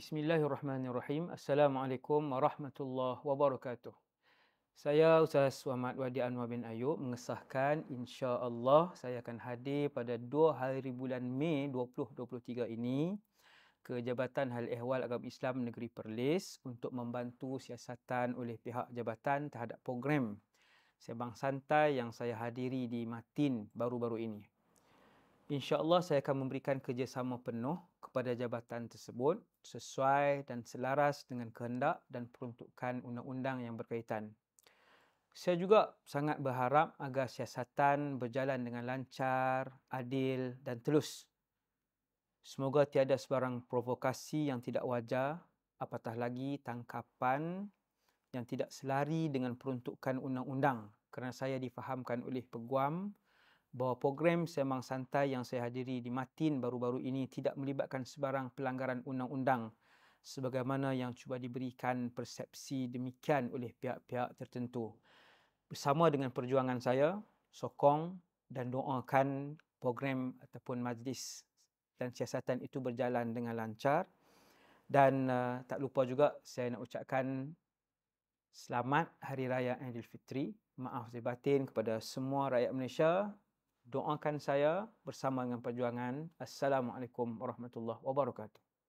Bismillahirrahmanirrahim. Assalamualaikum warahmatullahi wabarakatuh. Saya Ustaz Suhamad Wadi Anwar bin Ayub mengesahkan insya-Allah saya akan hadir pada 2 hari bulan Mei 2023 ini ke Jabatan Hal Ehwal Agama Islam Negeri Perlis untuk membantu siasatan oleh pihak jabatan terhadap program Sebang Santai yang saya hadiri di Matin baru-baru ini insyaAllah saya akan memberikan kerjasama penuh kepada jabatan tersebut sesuai dan selaras dengan kehendak dan peruntukan undang-undang yang berkaitan. Saya juga sangat berharap agar siasatan berjalan dengan lancar, adil dan telus. Semoga tiada sebarang provokasi yang tidak wajar, apatah lagi tangkapan yang tidak selari dengan peruntukan undang-undang kerana saya difahamkan oleh peguam bahawa program Semang Santai yang saya hadiri di Matin baru-baru ini tidak melibatkan sebarang pelanggaran undang-undang sebagaimana yang cuba diberikan persepsi demikian oleh pihak-pihak tertentu. Bersama dengan perjuangan saya, sokong dan doakan program ataupun majlis dan siasatan itu berjalan dengan lancar. Dan uh, tak lupa juga saya nak ucapkan selamat Hari Raya Aidilfitri. Maaf saya batin kepada semua rakyat Malaysia doakan saya bersama dengan perjuangan. Assalamualaikum warahmatullahi wabarakatuh.